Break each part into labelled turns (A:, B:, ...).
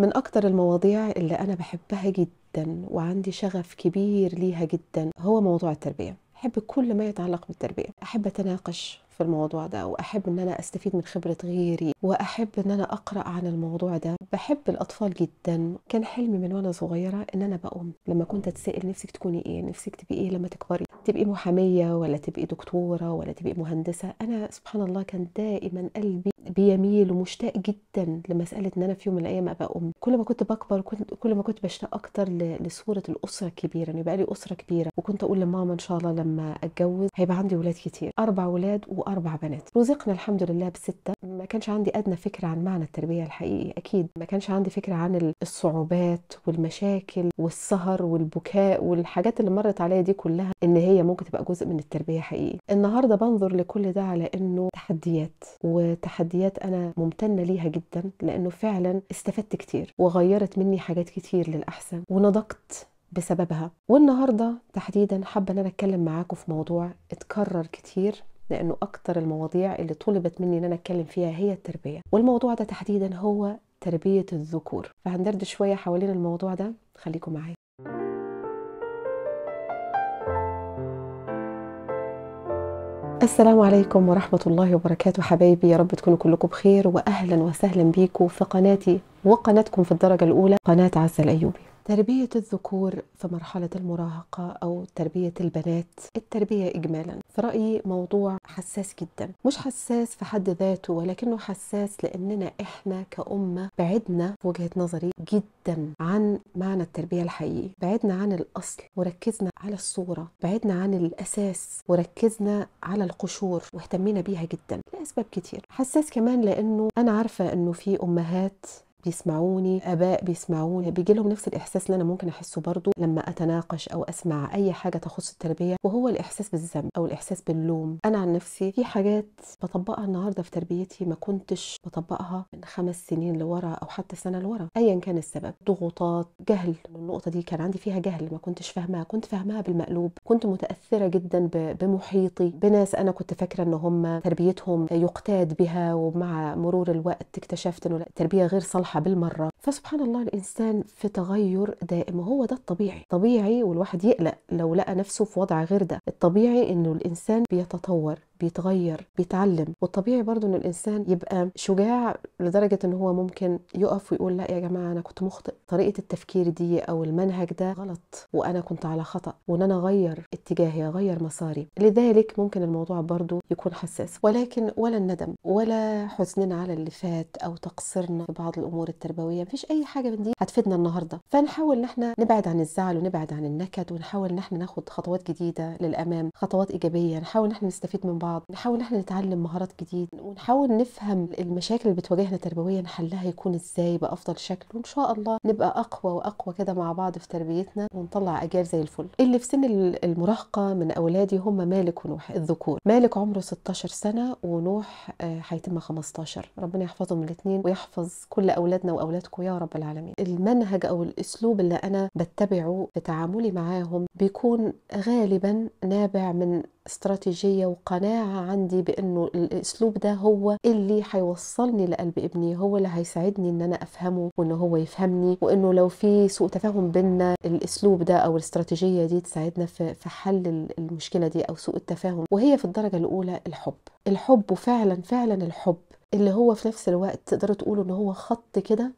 A: من أكتر المواضيع اللي أنا بحبها جدا وعندي شغف كبير ليها جدا هو موضوع التربية أحب كل ما يتعلق بالتربية أحب أتناقش في الموضوع ده وأحب إن أنا أستفيد من خبرة غيري وأحب إن أنا أقرأ عن الموضوع ده بحب الأطفال جدا كان حلمي من وأنا صغيرة إن أنا بقوم لما كنت أتسأل نفسك تكوني إيه نفسك تبقي إيه لما تكبري تبقي محامية ولا تبقي دكتورة ولا تبقي مهندسة أنا سبحان الله كان دائما قلبي بيميل ومشتاق جدا لمساله ان انا في يوم من الايام ابقى ام كل ما كنت بكبر كنت كل ما كنت بشتاق اكتر لصوره الاسره الكبيره ان يعني يبقى لي اسره كبيره وكنت اقول لماما ان شاء الله لما اتجوز هيبقى عندي ولاد كتير اربع ولاد واربع بنات رزقنا الحمد لله بسته ما كانش عندي ادنى فكره عن معنى التربيه الحقيقي اكيد ما كانش عندي فكره عن الصعوبات والمشاكل والسهر والبكاء والحاجات اللي مرت عليا دي كلها ان هي ممكن تبقى جزء من التربيه حقيقي النهارده بنظر لكل ده على انه تحديات وتحديات التحديات انا ممتنه ليها جدا لانه فعلا استفدت كتير وغيرت مني حاجات كتير للاحسن ونضجت بسببها والنهارده تحديدا حابه ان انا اتكلم معاكم في موضوع اتكرر كتير لانه اكتر المواضيع اللي طلبت مني ان انا اتكلم فيها هي التربيه والموضوع ده تحديدا هو تربيه الذكور فهندردش شويه حوالين الموضوع ده خليكم معايا السلام عليكم ورحمة الله وبركاته حبايبي يا رب تكونوا كلكم بخير وأهلا وسهلا بيكم في قناتي وقناتكم في الدرجة الأولى قناة عز الأيوبي تربية الذكور في مرحلة المراهقة أو تربية البنات التربية إجمالا في رأيي موضوع حساس جدا مش حساس في حد ذاته ولكنه حساس لأننا إحنا كأمة بعدنا في وجهة نظري جدا عن معنى التربية الحقيقي بعدنا عن الأصل وركزنا على الصورة بعدنا عن الأساس وركزنا على القشور واهتمينا بيها جدا لأسباب كتير حساس كمان لأنه أنا عارفة أنه في أمهات بيسمعوني اباء بيسمعوني بيجي لهم نفس الاحساس اللي انا ممكن احسه برضو لما اتناقش او اسمع اي حاجه تخص التربيه وهو الاحساس بالذنب او الاحساس باللوم انا عن نفسي في حاجات بطبقها النهارده في تربيتي ما كنتش بطبقها من خمس سنين لورا او حتى سنه لورا ايا كان السبب ضغوطات جهل النقطه دي كان عندي فيها جهل ما كنتش فاهمها كنت فاهمها بالمقلوب كنت متاثره جدا بمحيطي بناس انا كنت فاكره ان هم تربيتهم يقتاد بها ومع مرور الوقت اكتشفت انه التربيه غير صالحه الصحة بالمرة فسبحان الله الإنسان في تغير دائم وهو ده الطبيعي طبيعي والواحد يقلق لو لقى نفسه في وضع غير ده الطبيعي إنه الإنسان بيتطور بيتغير بيتعلم والطبيعي برضو ان الانسان يبقى شجاع لدرجه ان هو ممكن يقف ويقول لا يا جماعه انا كنت مخطئ طريقه التفكير دي او المنهج ده غلط وانا كنت على خطا وان انا اغير اتجاهي اغير مساري لذلك ممكن الموضوع برضو يكون حساس ولكن ولا الندم ولا حزننا على اللي فات او تقصيرنا في بعض الامور التربويه مفيش اي حاجه من دي هتفيدنا النهارده فنحاول ان احنا نبعد عن الزعل ونبعد عن النكد ونحاول ان احنا ناخد خطوات جديده للامام خطوات ايجابيه نحاول ان احنا نستفيد من بعض بعض نحاول احنا نتعلم مهارات جديدة ونحاول نفهم المشاكل اللي بتواجهنا تربويا حلها يكون ازاي بافضل شكل وان شاء الله نبقى اقوى واقوى كده مع بعض في تربيتنا ونطلع اجيال زي الفل اللي في سن المراهقة من اولادي هم مالك ونوح الذكور مالك عمره 16 سنة ونوح آه، هيتم 15 ربنا يحفظهم الاثنين ويحفظ كل اولادنا واولادكم يا رب العالمين المنهج او الاسلوب اللي انا بتبعه في تعاملي معاهم بيكون غالبا نابع من استراتيجيه وقناعه عندي بانه الاسلوب ده هو اللي هيوصلني لقلب ابني هو اللي هيساعدني ان انا افهمه وان هو يفهمني وانه لو في سوء تفاهم بينا الاسلوب ده او الاستراتيجيه دي تساعدنا في في حل المشكله دي او سوء التفاهم وهي في الدرجه الاولى الحب الحب وفعلا فعلا الحب اللي هو في نفس الوقت تقدروا تقولوا ان هو خط كده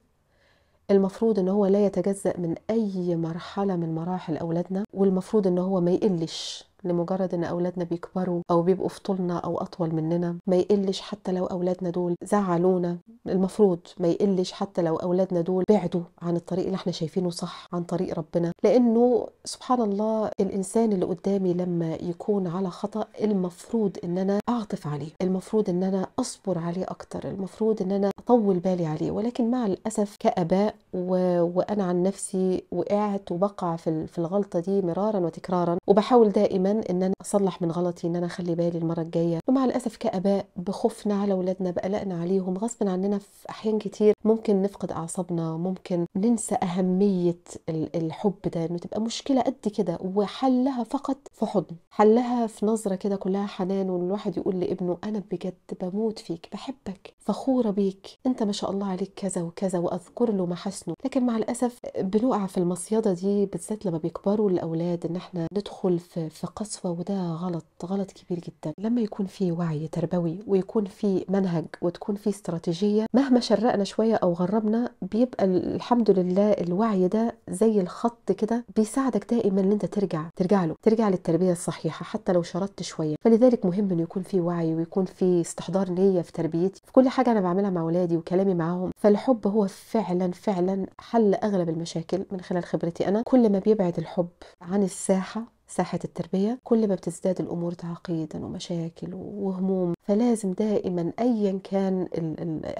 A: المفروض ان هو لا يتجزا من اي مرحله من مراحل اولادنا والمفروض ان هو ما يقلش لمجرد ان اولادنا بيكبروا او بيبقوا في طولنا او اطول مننا ما يقلش حتى لو اولادنا دول زعلونا المفروض ما يقلش حتى لو اولادنا دول بعدوا عن الطريق اللي احنا شايفينه صح عن طريق ربنا لانه سبحان الله الانسان اللي قدامي لما يكون على خطا المفروض ان انا اعطف عليه المفروض ان انا اصبر عليه اكتر المفروض ان انا اطول بالي عليه ولكن مع الاسف كاباء و... وانا عن نفسي وقعت وبقع في الغلطه دي مرارا وتكرارا وبحاول دائما كمان ان انا اصلح من غلطي ان انا اخلي بالي المره الجايه ومع الاسف كاباء بخوفنا على اولادنا بقلقنا عليهم غصب عننا في احيان كتير ممكن نفقد اعصابنا ممكن ننسى اهميه الحب ده انه تبقى مشكله قد كده وحلها فقط في حضن حلها في نظرة كده كلها حنان وان الواحد يقول لابنه أنا بجد بموت فيك بحبك فخورة بيك أنت ما شاء الله عليك كذا وكذا وأذكر له محاسنه لكن مع الأسف بنقع في المصيدة دي بالذات لما بيكبروا الأولاد إن احنا ندخل في, في قسوة وده غلط غلط كبير جدا لما يكون في وعي تربوي ويكون في منهج وتكون في استراتيجية مهما شرقنا شوية أو غربنا بيبقى الحمد لله الوعي ده زي الخط كده بيساعدك دائما ان انت ترجع ترجع له ترجع للتربية التربية الصحيحة حتى لو شردت شوية فلذلك مهم أن يكون في وعي ويكون في استحضار نية في تربيتي في كل حاجة أنا بعملها مع أولادي وكلامي معاهم فالحب هو فعلا فعلا حل أغلب المشاكل من خلال خبرتي أنا كل ما بيبعد الحب عن الساحة ساحة التربية كل ما بتزداد الأمور تعقيدا ومشاكل وهموم فلازم دائما أيا كان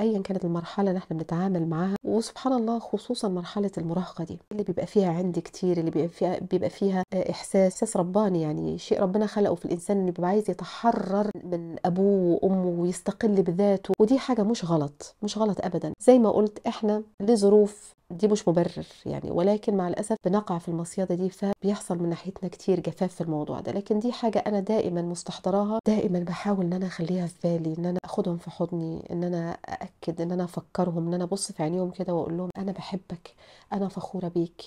A: أيا كانت المرحلة اللي احنا بنتعامل معاها وسبحان الله خصوصا مرحلة المراهقة دي اللي بيبقى فيها عندي كتير اللي بيبقى فيها, بيبقى فيها آه، إحساس إحساس رباني يعني شيء ربنا خلقه في الإنسان إنه بيبقى عايز يتحرر من أبوه وأمه ويستقل بذاته ودي حاجة مش غلط مش غلط أبدا زي ما قلت احنا لظروف دي مش مبرر يعني ولكن مع الأسف بنقع في المصيدة دي فبيحصل من ناحيتنا كتير جفاف في الموضوع ده لكن دي حاجة أنا دائما مستحضراها دائما بحاول إن أنا أخليها في بالي إن أنا أخدهم في حضني إن أنا أأكد إن أنا أفكرهم إن أنا أبص في عينيهم كده وأقول لهم أنا بحبك أنا فخورة بيك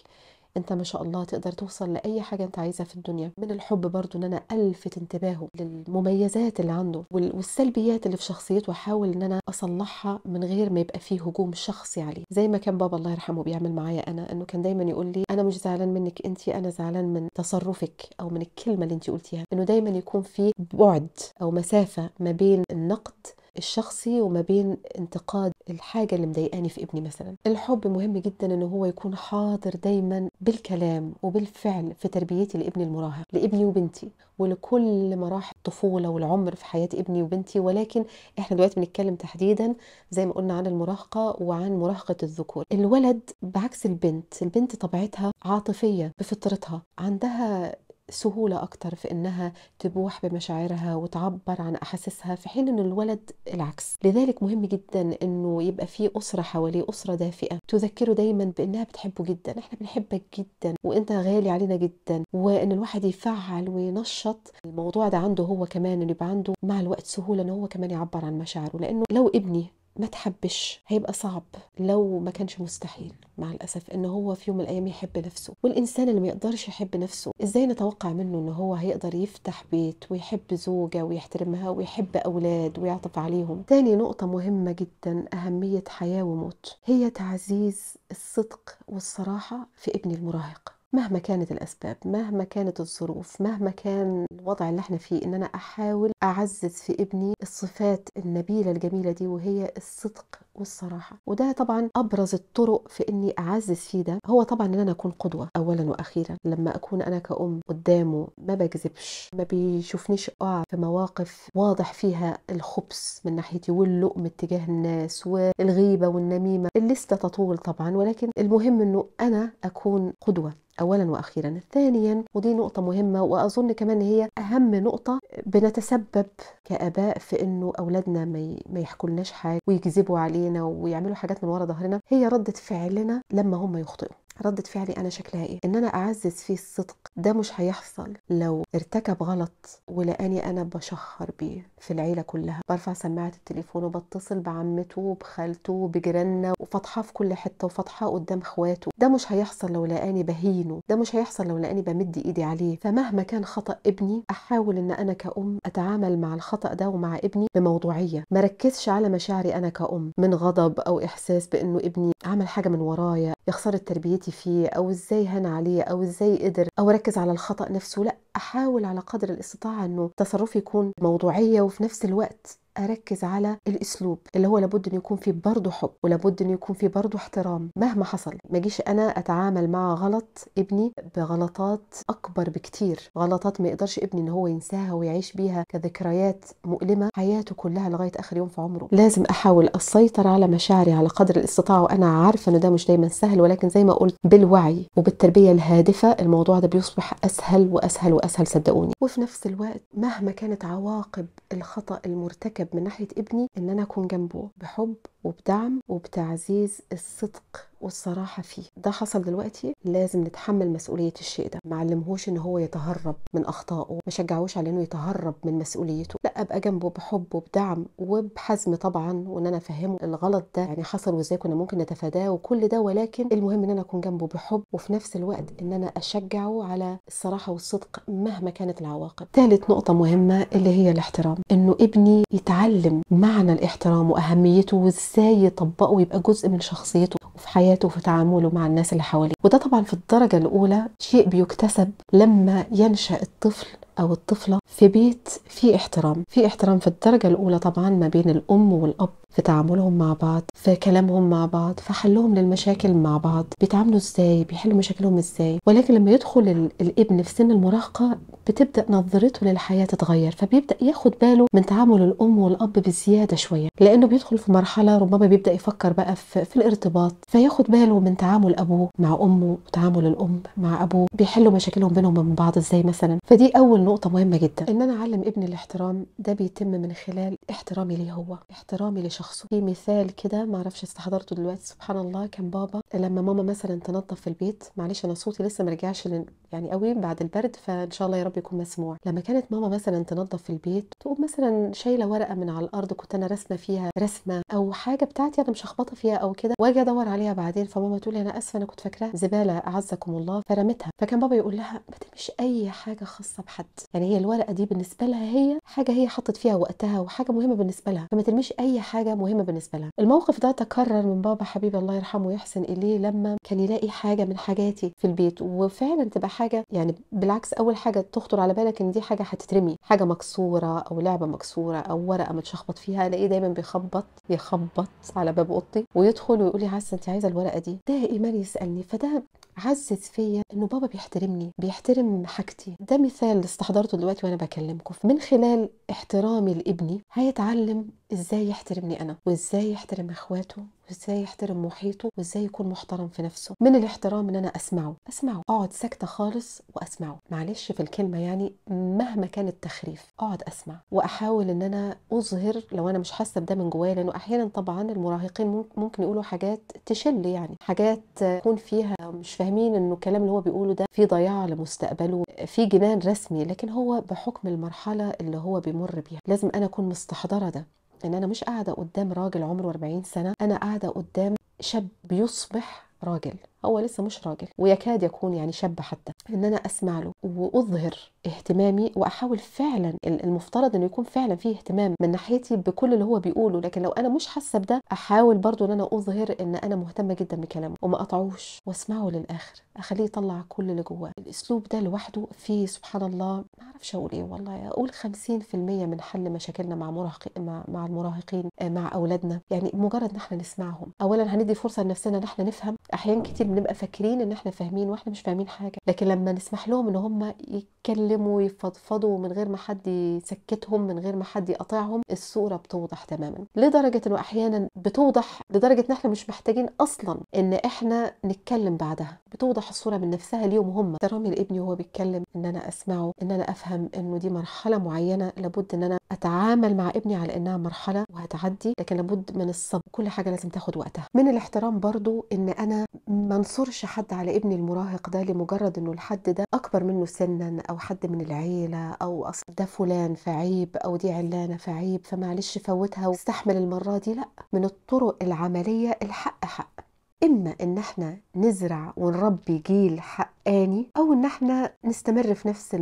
A: انت ما شاء الله تقدر توصل لاي حاجه انت عايزها في الدنيا من الحب برضو ان انا الفت انتباهه للمميزات اللي عنده والسلبيات اللي في شخصيته واحاول ان انا اصلحها من غير ما يبقى فيه هجوم شخصي عليه زي ما كان بابا الله يرحمه بيعمل معايا انا انه كان دايما يقول لي انا مش زعلان منك انت انا زعلان من تصرفك او من الكلمه اللي انت قلتيها انه دايما يكون في بعد او مسافه ما بين النقد الشخصي وما بين انتقاد الحاجة اللي مضايقاني في ابني مثلا الحب مهم جدا ان هو يكون حاضر دايما بالكلام وبالفعل في تربيتي لابني المراهق لابني وبنتي ولكل مراحل الطفولة والعمر في حياة ابني وبنتي ولكن احنا دلوقتي بنتكلم تحديدا زي ما قلنا عن المراهقة وعن مراهقة الذكور الولد بعكس البنت البنت طبيعتها عاطفية بفطرتها عندها سهولة أكتر في إنها تبوح بمشاعرها وتعبر عن أحاسيسها في حين إن الولد العكس لذلك مهم جدا إنه يبقى في أسرة حواليه أسرة دافئة تذكره دايما بإنها بتحبه جدا إحنا بنحبك جدا وإنت غالي علينا جدا وإن الواحد يفعل وينشط الموضوع ده عنده هو كمان إنه يبقى عنده مع الوقت سهولة إن هو كمان يعبر عن مشاعره لأنه لو ابني ما تحبش هيبقى صعب لو ما كانش مستحيل مع الاسف ان هو في يوم من الايام يحب نفسه والانسان اللي ما يقدرش يحب نفسه ازاي نتوقع منه ان هو هيقدر يفتح بيت ويحب زوجه ويحترمها ويحب اولاد ويعطف عليهم تاني نقطه مهمه جدا اهميه حياه وموت هي تعزيز الصدق والصراحه في ابن المراهق مهما كانت الأسباب مهما كانت الظروف مهما كان الوضع اللي احنا فيه إن أنا أحاول أعزز في ابني الصفات النبيلة الجميلة دي وهي الصدق والصراحة وده طبعا أبرز الطرق في أني أعزز فيه ده هو طبعا أن أنا أكون قدوة أولا وأخيرا لما أكون أنا كأم قدامه ما بكذبش ما بيشوفنيش أقع في مواقف واضح فيها الخبث من ناحيتي واللؤم اتجاه الناس والغيبة والنميمة الليستة تطول طبعا ولكن المهم أنه أنا أكون قدوة اولا واخيرا ثانيا ودي نقطه مهمه واظن كمان هي اهم نقطه بنتسبب كاباء في انه اولادنا ما يحكولناش حاجه ويكذبوا علينا علينا ويعملوا حاجات من ورا ظهرنا هي ردة فعلنا لما هم يخطئوا ردة فعلي انا شكلها ايه ان انا اعزز فيه الصدق ده مش هيحصل لو ارتكب غلط ولقاني انا بشخر بيه في العيله كلها برفع سماعه التليفون وبتصل بعمته وبخالته وبجيراننا وفتحة في كل حته وفتحة قدام اخواته ده مش هيحصل لو لقاني بهينه ده مش هيحصل لو لقاني بمد ايدي عليه فمهما كان خطا ابني احاول ان انا كأم اتعامل مع الخطا ده ومع ابني بموضوعيه مركزش على مشاعري انا كأم من غضب او احساس بانه ابني عمل حاجه من ورايا يا خساره تربيتي فيه او ازاي هان عليه او ازاي قدر او ركز على الخطا نفسه لا احاول على قدر الاستطاعه انه تصرفي يكون موضوعيه وفي نفس الوقت اركز على الاسلوب اللي هو لابد ان يكون فيه برضه حب ولابد ان يكون فيه برضه احترام مهما حصل ما جيش انا اتعامل مع غلط ابني بغلطات اكبر بكتير غلطات ما يقدرش ابني ان هو ينساها ويعيش بيها كذكريات مؤلمه حياته كلها لغايه اخر يوم في عمره لازم احاول اسيطر على مشاعري على قدر الاستطاعه وانا عارفه أنه ده مش دايما سهل ولكن زي ما قلت بالوعي وبالتربيه الهادفه الموضوع ده بيصبح اسهل واسهل واسهل صدقوني وفي نفس الوقت مهما كانت عواقب الخطا المرتكب من ناحيه ابني ان انا اكون جنبه بحب وبدعم وبتعزيز الصدق والصراحه فيه ده حصل دلوقتي لازم نتحمل مسؤوليه الشيء ده ما علمهوش ان هو يتهرب من اخطائه ما شجعوش على انه يتهرب من مسؤوليته لا ابقى جنبه بحب وبدعم وبحزم طبعا وان انا افهمه الغلط ده يعني حصل وازاي كنا ممكن نتفاداه وكل ده ولكن المهم ان انا اكون جنبه بحب وفي نفس الوقت ان انا اشجعه على الصراحه والصدق مهما كانت العواقب ثالث نقطه مهمه اللي هي الاحترام انه ابني يتعلم معنى الاحترام واهميته وازاي يطبقه ويبقى جزء من شخصيته وفي حياته حياته وفي تعامله مع الناس اللي حواليه وده طبعا في الدرجة الأولى شيء بيكتسب لما ينشأ الطفل أو الطفلة في بيت فيه احترام في احترام في الدرجة الأولى طبعا ما بين الأم والأب في تعاملهم مع بعض في كلامهم مع بعض في حلهم للمشاكل مع بعض بيتعاملوا ازاي بيحلوا مشاكلهم ازاي ولكن لما يدخل الابن في سن المراهقه بتبدا نظرته للحياه تتغير فبيبدا ياخد باله من تعامل الام والاب بزياده شويه لانه بيدخل في مرحله ربما بيبدا يفكر بقى في, في الارتباط فياخد باله من تعامل ابوه مع امه وتعامل الام مع ابوه بيحلوا مشاكلهم بينهم من بعض ازاي مثلا فدي اول نقطه مهمه جدا ان انا اعلم ابني الاحترام ده بيتم من خلال احترامي ليه هو احترامي لشخص شخصه في مثال كده معرفش استحضرته دلوقتي سبحان الله كان بابا لما ماما مثلا تنظف في البيت معلش انا صوتي لسه مرجعش يعني قوي بعد البرد فان شاء الله يا رب يكون مسموع لما كانت ماما مثلا تنظف في البيت تقوم مثلا شايله ورقه من على الارض كنت انا راسمه فيها رسمه او حاجه بتاعتي انا مشخبطه فيها او كده واجي ادور عليها بعدين فماما تقول لي انا اسفه انا كنت فاكراها زباله اعزكم الله فرمتها فكان بابا يقول لها ما ترميش اي حاجه خاصه بحد يعني هي الورقه دي بالنسبه لها هي حاجه هي حطت فيها وقتها وحاجه مهمه بالنسبه لها فما ترميش اي حاجه حاجه مهمه بالنسبه لها الموقف ده تكرر من بابا حبيبي الله يرحمه يحسن اليه لما كان يلاقي حاجه من حاجاتي في البيت وفعلا تبقى حاجه يعني بالعكس اول حاجه تخطر على بالك ان دي حاجه هتترمي حاجه مكسوره او لعبه مكسوره او ورقه متشخبط فيها الاقيه دايما بيخبط يخبط على باب اوضتي ويدخل ويقول لي حاسه انت عايزه الورقه دي دائما يسالني فده عزز فيا انه بابا بيحترمني بيحترم حاجتي ده مثال استحضرته دلوقتي وانا بكلمكم من خلال احترامي لابني هيتعلم ازاي يحترمني انا وازاي يحترم اخواته وازاي يحترم محيطه وازاي يكون محترم في نفسه من الاحترام ان انا اسمعه اسمعه اقعد ساكته خالص واسمعه معلش في الكلمه يعني مهما كان التخريف اقعد اسمع واحاول ان انا اظهر لو انا مش حاسه بده من جوايا لانه احيانا طبعا المراهقين ممكن يقولوا حاجات تشل يعني حاجات يكون فيها مش فاهمين انه الكلام اللي هو بيقوله ده في ضياع لمستقبله في جنان رسمي لكن هو بحكم المرحله اللي هو بيمر بيها لازم انا اكون مستحضره ده ان انا مش قاعده قدام راجل عمره 40 سنه انا قاعده قدام شاب بيصبح راجل هو لسه مش راجل ويكاد يكون يعني شاب حتى ان انا اسمع له واظهر اهتمامي واحاول فعلا المفترض انه يكون فعلا فيه اهتمام من ناحيتي بكل اللي هو بيقوله لكن لو انا مش حاسه بده احاول برضو ان انا اظهر ان انا مهتمه جدا بكلامه وما اقطعوش واسمعه للاخر اخليه يطلع كل اللي جواه الاسلوب ده لوحده فيه سبحان الله ما اعرفش اقول ايه والله اقول 50% من حل مشاكلنا مع مراهق مع, مع المراهقين مع اولادنا يعني مجرد ان احنا نسمعهم اولا هندي فرصه لنفسنا ان احنا نفهم احيان كتير بنبقى فاكرين ان احنا فاهمين واحنا مش فاهمين حاجه لكن لما نسمح لهم ان هم يتكلموا ويفضفضوا من غير ما حد يسكتهم من غير ما حد يقاطعهم الصوره بتوضح تماما لدرجه انه احيانا بتوضح لدرجه ان احنا مش محتاجين اصلا ان احنا نتكلم بعدها بتوضح الصوره من نفسها ليهم هم احترامي لابني وهو بيتكلم ان انا اسمعه ان انا افهم انه دي مرحله معينه لابد ان انا اتعامل مع ابني على انها مرحله وهتعدي لكن لابد من الصبر كل حاجه لازم تاخد وقتها من الاحترام برضو ان انا ما نصرش حد على ابن المراهق ده لمجرد انه الحد ده اكبر منه سنا او حد من العيله او اصل ده فلان فعيب او دي علانه فعيب فمعلش فوتها واستحمل المره دي لا من الطرق العمليه الحق حق إما إن احنا نزرع ونربي جيل حقاني أو إن احنا نستمر في نفس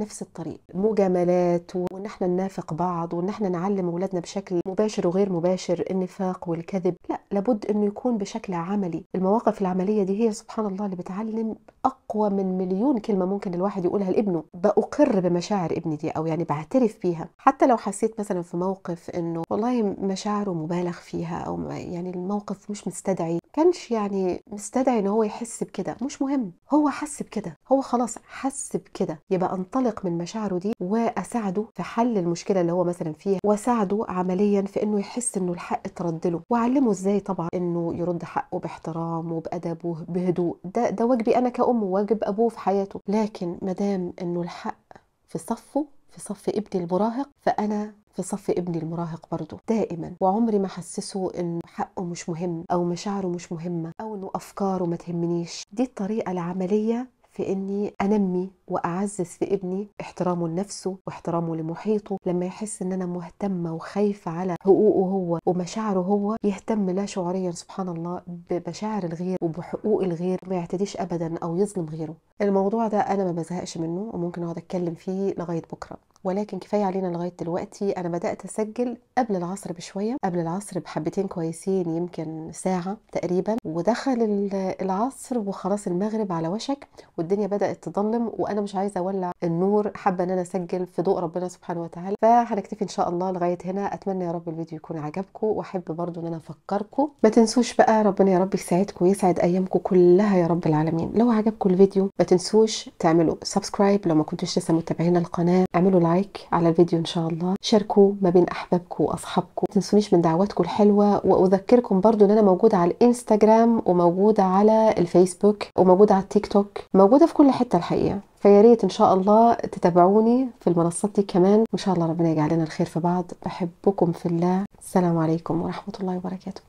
A: نفس الطريق مجاملات وإن احنا ننافق بعض وإن احنا نعلم أولادنا بشكل مباشر وغير مباشر النفاق والكذب لا لابد إنه يكون بشكل عملي المواقف العملية دي هي سبحان الله اللي بتعلم أقوى من مليون كلمة ممكن الواحد يقولها لابنه بأقر بمشاعر ابني دي أو يعني بعترف بيها حتى لو حسيت مثلا في موقف إنه والله مشاعره مبالغ فيها أو يعني الموقف مش مستدعي كانش يعني مستدعي إن هو يحس بكده مش مهم هو حس بكده هو خلاص حس بكده يبقى أنطلق من مشاعره دي وأساعده في حل المشكلة اللي هو مثلا فيها وأساعده عمليا في إنه يحس إنه الحق اترد له وأعلمه إزاي طبعا إنه يرد حقه باحترام وبأدب وبهدوء ده ده واجبي أنا كأم واجب ابوه في حياته لكن مدام انه الحق في صفه في صف ابني المراهق فانا في صف ابني المراهق برضه دائما وعمري ما حسسه ان حقه مش مهم او مشاعره مش مهمه او انه افكاره ما تهمنيش دي الطريقه العمليه في اني انمي واعزز في ابني احترامه لنفسه واحترامه لمحيطه لما يحس ان انا مهتمه وخايفه على حقوقه هو ومشاعره هو يهتم لا شعوريا سبحان الله بمشاعر الغير وبحقوق الغير ما يعتديش ابدا او يظلم غيره الموضوع ده انا ما بزهقش منه وممكن اقعد اتكلم فيه لغايه بكره ولكن كفايه علينا لغايه دلوقتي انا بدات اسجل قبل العصر بشويه قبل العصر بحبتين كويسين يمكن ساعه تقريبا ودخل العصر وخلاص المغرب على وشك والدنيا بدات تضلم وانا مش عايزه اولع النور حابه ان انا اسجل في ضوء ربنا سبحانه وتعالى فهنكتفي ان شاء الله لغايه هنا اتمنى يا رب الفيديو يكون عجبكم واحب برضو ان انا افكركم ما تنسوش بقى ربنا يا رب يسعدكم ويسعد ايامكم كلها يا رب العالمين لو عجبكم الفيديو ما تنسوش تعملوا سبسكرايب لو ما كنتوش لسه متابعين القناه اعملوا لايك على الفيديو ان شاء الله شاركوا ما بين احبابكم واصحابكم ما تنسونيش من دعواتكم الحلوه واذكركم برضو ان انا موجوده على الانستجرام وموجوده على الفيسبوك وموجوده على التيك توك موجوده في كل حته الحقيقه فيا ريت ان شاء الله تتابعوني في المنصات دي كمان وان شاء الله ربنا يجعلنا الخير في بعض بحبكم في الله السلام عليكم ورحمه الله وبركاته